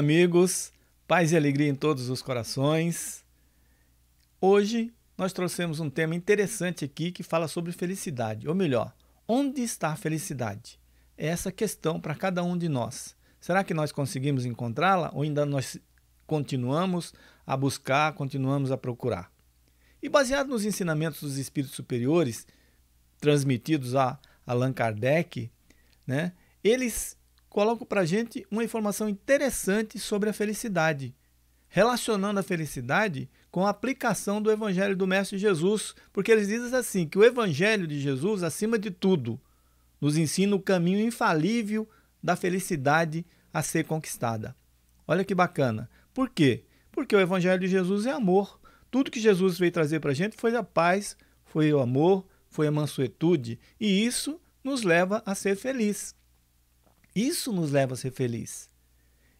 amigos, paz e alegria em todos os corações. Hoje nós trouxemos um tema interessante aqui que fala sobre felicidade, ou melhor, onde está a felicidade? É essa questão para cada um de nós. Será que nós conseguimos encontrá-la ou ainda nós continuamos a buscar, continuamos a procurar? E baseado nos ensinamentos dos espíritos superiores transmitidos a Allan Kardec, né, eles Coloco para gente uma informação interessante sobre a felicidade, relacionando a felicidade com a aplicação do Evangelho do Mestre Jesus, porque eles dizem assim que o Evangelho de Jesus, acima de tudo, nos ensina o caminho infalível da felicidade a ser conquistada. Olha que bacana. Por quê? Porque o Evangelho de Jesus é amor. Tudo que Jesus veio trazer para a gente foi a paz, foi o amor, foi a mansuetude. E isso nos leva a ser feliz. Isso nos leva a ser feliz.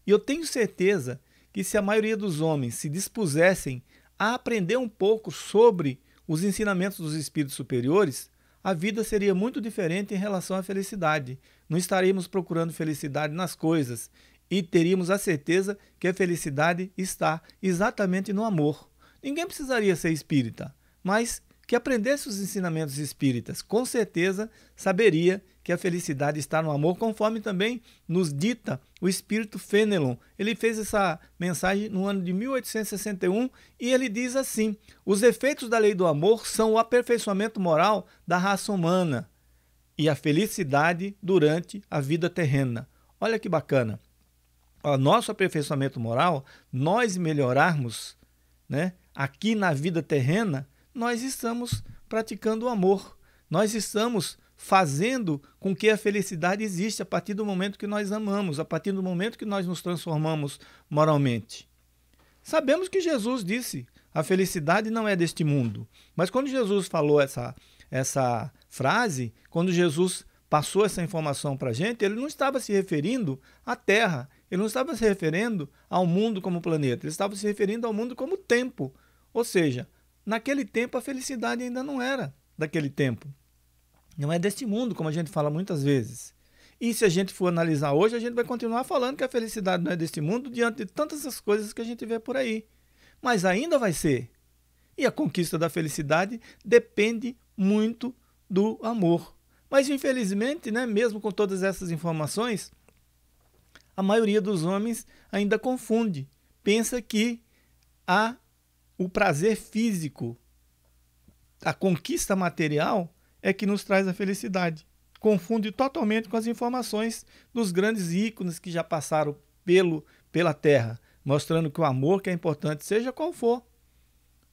E eu tenho certeza que se a maioria dos homens se dispusessem a aprender um pouco sobre os ensinamentos dos espíritos superiores, a vida seria muito diferente em relação à felicidade. Não estaríamos procurando felicidade nas coisas e teríamos a certeza que a felicidade está exatamente no amor. Ninguém precisaria ser espírita, mas que aprendesse os ensinamentos espíritas, com certeza saberia que a felicidade está no amor, conforme também nos dita o espírito Fenelon. Ele fez essa mensagem no ano de 1861 e ele diz assim: Os efeitos da lei do amor são o aperfeiçoamento moral da raça humana e a felicidade durante a vida terrena. Olha que bacana. O nosso aperfeiçoamento moral, nós melhorarmos, né, aqui na vida terrena, nós estamos praticando o amor. Nós estamos fazendo com que a felicidade exista a partir do momento que nós amamos, a partir do momento que nós nos transformamos moralmente. Sabemos que Jesus disse: a felicidade não é deste mundo. Mas quando Jesus falou essa, essa frase, quando Jesus passou essa informação para a gente, ele não estava se referindo à Terra, ele não estava se referindo ao mundo como planeta, ele estava se referindo ao mundo como tempo. Ou seja, naquele tempo a felicidade ainda não era daquele tempo. Não é deste mundo, como a gente fala muitas vezes. E se a gente for analisar hoje, a gente vai continuar falando que a felicidade não é deste mundo diante de tantas as coisas que a gente vê por aí. Mas ainda vai ser. E a conquista da felicidade depende muito do amor. Mas infelizmente, né, mesmo com todas essas informações, a maioria dos homens ainda confunde, pensa que a o prazer físico, a conquista material é que nos traz a felicidade. Confunde totalmente com as informações dos grandes ícones que já passaram pelo, pela terra, mostrando que o amor que é importante, seja qual for.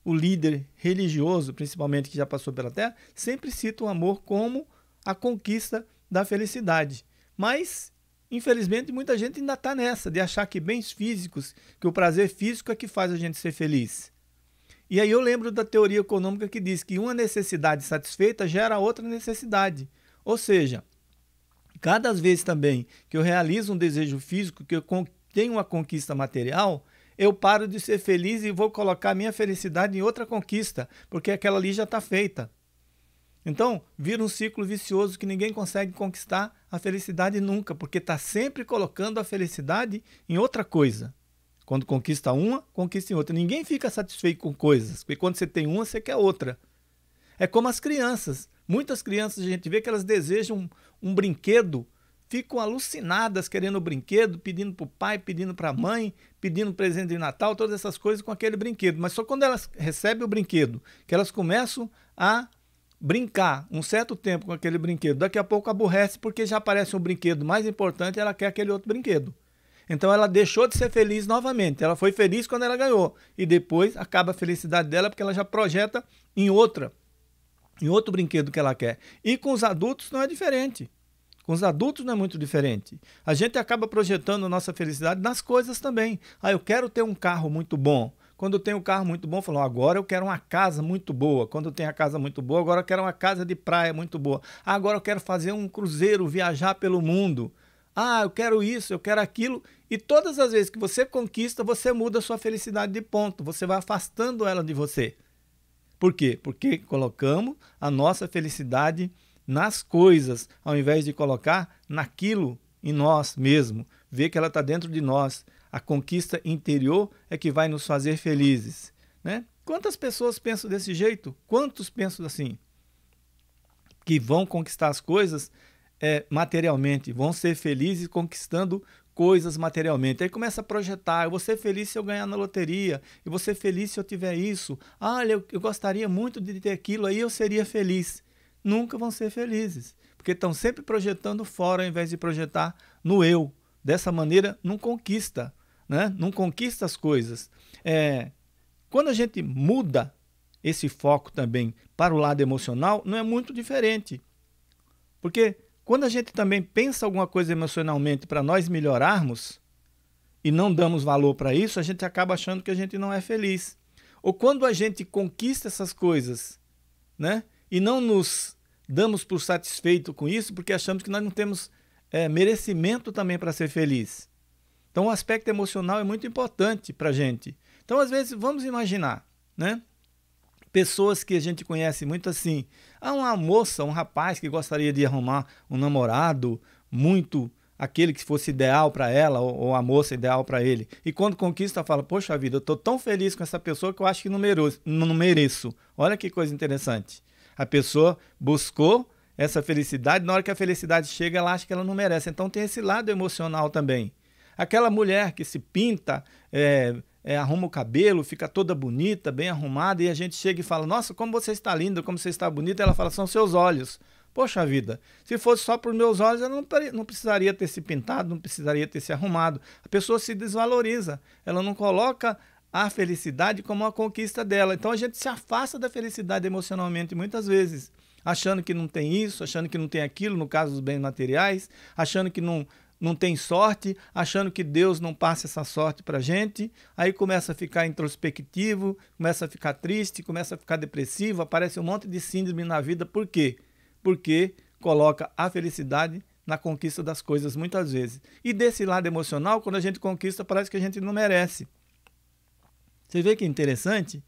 O líder religioso, principalmente que já passou pela terra, sempre cita o amor como a conquista da felicidade. Mas, infelizmente, muita gente ainda está nessa, de achar que bens físicos, que o prazer físico é que faz a gente ser feliz. E aí eu lembro da teoria econômica que diz que uma necessidade satisfeita gera outra necessidade. Ou seja, cada vez também que eu realizo um desejo físico, que eu tenho uma conquista material, eu paro de ser feliz e vou colocar minha felicidade em outra conquista, porque aquela ali já está feita. Então, vira um ciclo vicioso que ninguém consegue conquistar a felicidade nunca, porque está sempre colocando a felicidade em outra coisa. Quando conquista uma, conquista outra. Ninguém fica satisfeito com coisas, porque quando você tem uma, você quer outra. É como as crianças. Muitas crianças a gente vê que elas desejam um, um brinquedo, ficam alucinadas querendo o brinquedo, pedindo para o pai, pedindo para a mãe, pedindo presente de Natal, todas essas coisas com aquele brinquedo. Mas só quando elas recebem o brinquedo, que elas começam a brincar um certo tempo com aquele brinquedo. Daqui a pouco aborrece porque já aparece um brinquedo mais importante, e ela quer aquele outro brinquedo. Então ela deixou de ser feliz novamente. Ela foi feliz quando ela ganhou. E depois acaba a felicidade dela porque ela já projeta em outra, em outro brinquedo que ela quer. E com os adultos não é diferente. Com os adultos não é muito diferente. A gente acaba projetando nossa felicidade nas coisas também. Ah, eu quero ter um carro muito bom. Quando tenho um carro muito bom, falou, agora eu quero uma casa muito boa. Quando tenho a casa muito boa, agora eu quero uma casa de praia muito boa. Ah, agora eu quero fazer um cruzeiro, viajar pelo mundo. Ah, eu quero isso, eu quero aquilo. E todas as vezes que você conquista, você muda a sua felicidade de ponto. Você vai afastando ela de você. Por quê? Porque colocamos a nossa felicidade nas coisas, ao invés de colocar naquilo em nós mesmo. Ver que ela está dentro de nós. A conquista interior é que vai nos fazer felizes. Né? Quantas pessoas pensam desse jeito? Quantos pensam assim? Que vão conquistar as coisas é, materialmente, vão ser felizes conquistando coisas materialmente. Aí começa a projetar, eu vou ser feliz se eu ganhar na loteria, eu vou ser feliz se eu tiver isso. Ah, eu, eu gostaria muito de ter aquilo, aí eu seria feliz. Nunca vão ser felizes, porque estão sempre projetando fora ao invés de projetar no eu. Dessa maneira, não conquista, né? não conquista as coisas. É, quando a gente muda esse foco também para o lado emocional, não é muito diferente. Porque quando a gente também pensa alguma coisa emocionalmente para nós melhorarmos e não damos valor para isso, a gente acaba achando que a gente não é feliz. Ou quando a gente conquista essas coisas, né? E não nos damos por satisfeito com isso porque achamos que nós não temos é, merecimento também para ser feliz. Então, o aspecto emocional é muito importante para a gente. Então, às vezes, vamos imaginar, né? pessoas que a gente conhece muito assim. Há ah, uma moça, um rapaz que gostaria de arrumar um namorado muito aquele que fosse ideal para ela ou, ou, a moça ideal para ele. E quando conquista, fala: "Poxa vida, eu estou tão feliz com essa pessoa que eu acho que não mereço, não mereço". Olha que coisa interessante. A pessoa buscou essa felicidade, na hora que a felicidade chega, ela acha que ela não merece. Então tem esse lado emocional também. Aquela mulher que se pinta é, é, arruma o cabelo, fica toda bonita, bem arrumada, e a gente chega e fala: Nossa, como você está linda, como você está bonita. Ela fala: São seus olhos. Poxa vida, se fosse só para os meus olhos, eu não, não precisaria ter se pintado, não precisaria ter se arrumado. A pessoa se desvaloriza, ela não coloca a felicidade como uma conquista dela. Então a gente se afasta da felicidade emocionalmente muitas vezes, achando que não tem isso, achando que não tem aquilo, no caso dos bens materiais, achando que não, não tem sorte, achando que Deus não passa essa sorte para gente, aí começa a ficar introspectivo, começa a ficar triste, começa a ficar depressivo, aparece um monte de síndrome na vida. Por quê? Porque coloca a felicidade na conquista das coisas muitas vezes. E desse lado emocional, quando a gente conquista, parece que a gente não merece. Você vê que é interessante?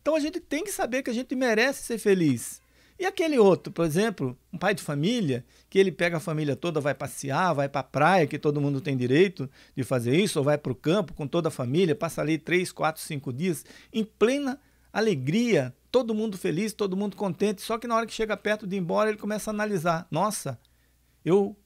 Então a gente tem que saber que a gente merece ser feliz. E aquele outro, por exemplo, um pai de família, que ele pega a família toda, vai passear, vai para a praia, que todo mundo tem direito de fazer isso, ou vai para o campo com toda a família, passa ali três, quatro, cinco dias, em plena alegria, todo mundo feliz, todo mundo contente. Só que na hora que chega perto de ir embora, ele começa a analisar: nossa, eu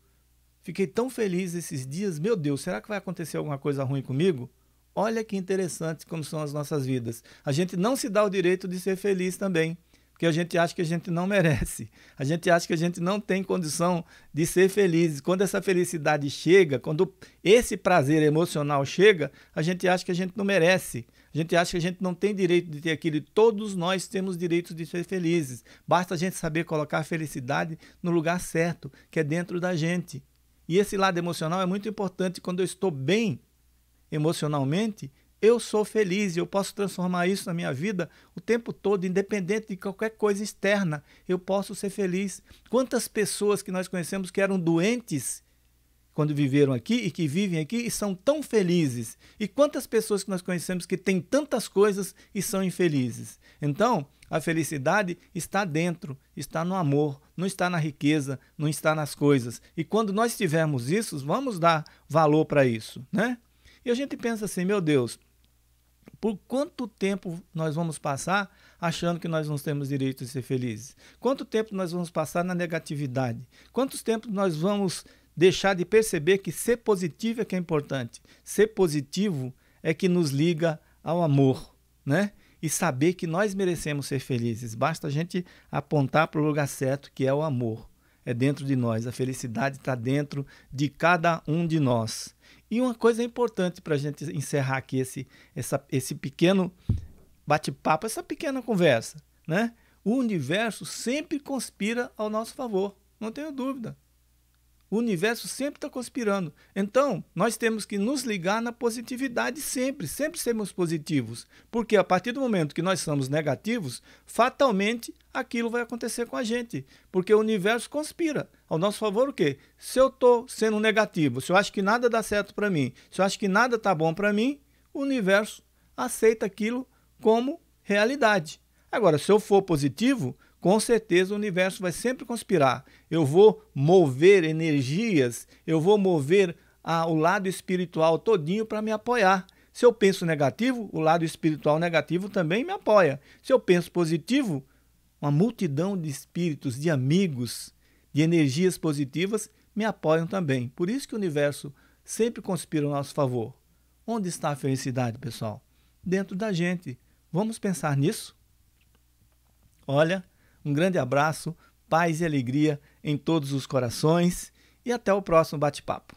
fiquei tão feliz esses dias, meu Deus, será que vai acontecer alguma coisa ruim comigo? Olha que interessante como são as nossas vidas. A gente não se dá o direito de ser feliz também porque a gente acha que a gente não merece. A gente acha que a gente não tem condição de ser feliz. Quando essa felicidade chega, quando esse prazer emocional chega, a gente acha que a gente não merece. A gente acha que a gente não tem direito de ter aquilo. Todos nós temos direito de ser felizes. Basta a gente saber colocar a felicidade no lugar certo, que é dentro da gente. E esse lado emocional é muito importante. Quando eu estou bem emocionalmente, eu sou feliz e eu posso transformar isso na minha vida o tempo todo, independente de qualquer coisa externa. Eu posso ser feliz. Quantas pessoas que nós conhecemos que eram doentes quando viveram aqui e que vivem aqui e são tão felizes? E quantas pessoas que nós conhecemos que têm tantas coisas e são infelizes? Então, a felicidade está dentro, está no amor, não está na riqueza, não está nas coisas. E quando nós tivermos isso, vamos dar valor para isso, né? E a gente pensa assim, meu Deus, por quanto tempo nós vamos passar achando que nós não temos direito de ser felizes? Quanto tempo nós vamos passar na negatividade? Quantos tempos nós vamos deixar de perceber que ser positivo é que é importante? Ser positivo é que nos liga ao amor, né? E saber que nós merecemos ser felizes. Basta a gente apontar para o lugar certo, que é o amor. É dentro de nós. A felicidade está dentro de cada um de nós. E uma coisa importante para a gente encerrar aqui esse, essa, esse pequeno bate-papo, essa pequena conversa, né? O universo sempre conspira ao nosso favor, não tenho dúvida. O universo sempre está conspirando. Então, nós temos que nos ligar na positividade sempre, sempre sermos positivos. Porque a partir do momento que nós somos negativos, fatalmente aquilo vai acontecer com a gente. Porque o universo conspira. Ao nosso favor, o quê? Se eu estou sendo negativo, se eu acho que nada dá certo para mim, se eu acho que nada está bom para mim, o universo aceita aquilo como realidade. Agora, se eu for positivo, com certeza o universo vai sempre conspirar. Eu vou mover energias, eu vou mover a, o lado espiritual todinho para me apoiar. Se eu penso negativo, o lado espiritual negativo também me apoia. Se eu penso positivo, uma multidão de espíritos, de amigos, de energias positivas me apoiam também. Por isso que o universo sempre conspira ao nosso favor. Onde está a felicidade, pessoal? Dentro da gente. Vamos pensar nisso? Olha, um grande abraço, paz e alegria em todos os corações e até o próximo bate-papo.